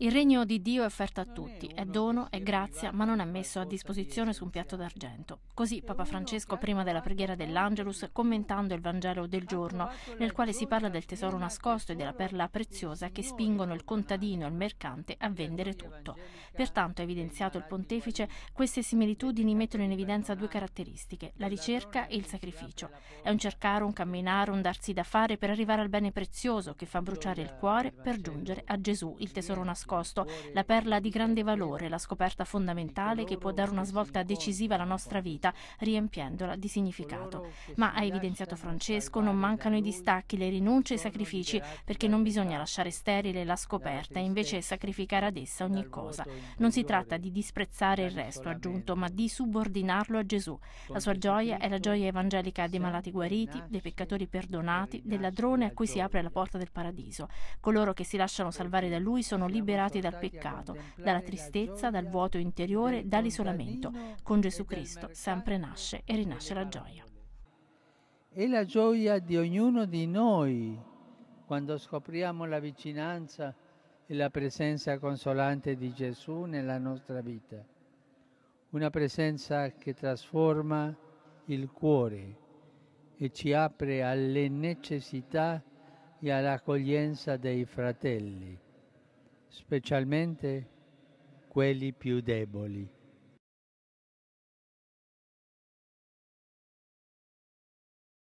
Il regno di Dio è offerto a tutti, è dono, è grazia, ma non è messo a disposizione su un piatto d'argento. Così Papa Francesco, prima della preghiera dell'Angelus, commentando il Vangelo del giorno, nel quale si parla del tesoro nascosto e della perla preziosa che spingono il contadino e il mercante a vendere tutto. Pertanto, ha evidenziato il pontefice, queste similitudini mettono in evidenza due caratteristiche, la ricerca e il sacrificio. È un cercare, un camminare, un darsi da fare per arrivare al bene prezioso che fa bruciare il cuore per giungere a Gesù, il tesoro nascosto nascosto, la perla di grande valore, la scoperta fondamentale che può dare una svolta decisiva alla nostra vita, riempiendola di significato. Ma, ha evidenziato Francesco, non mancano i distacchi, le rinunce e i sacrifici, perché non bisogna lasciare sterile la scoperta e invece sacrificare ad essa ogni cosa. Non si tratta di disprezzare il resto, aggiunto, ma di subordinarlo a Gesù. La sua gioia è la gioia evangelica dei malati guariti, dei peccatori perdonati, del ladrone a cui si apre la porta del paradiso. Coloro che si lasciano salvare da lui sono liberati liberati dal peccato, dalla tristezza, dal vuoto interiore, dall'isolamento. Con Gesù Cristo sempre nasce e rinasce la gioia. E la gioia di ognuno di noi quando scopriamo la vicinanza e la presenza consolante di Gesù nella nostra vita. Una presenza che trasforma il cuore e ci apre alle necessità e all'accoglienza dei fratelli specialmente quelli più deboli.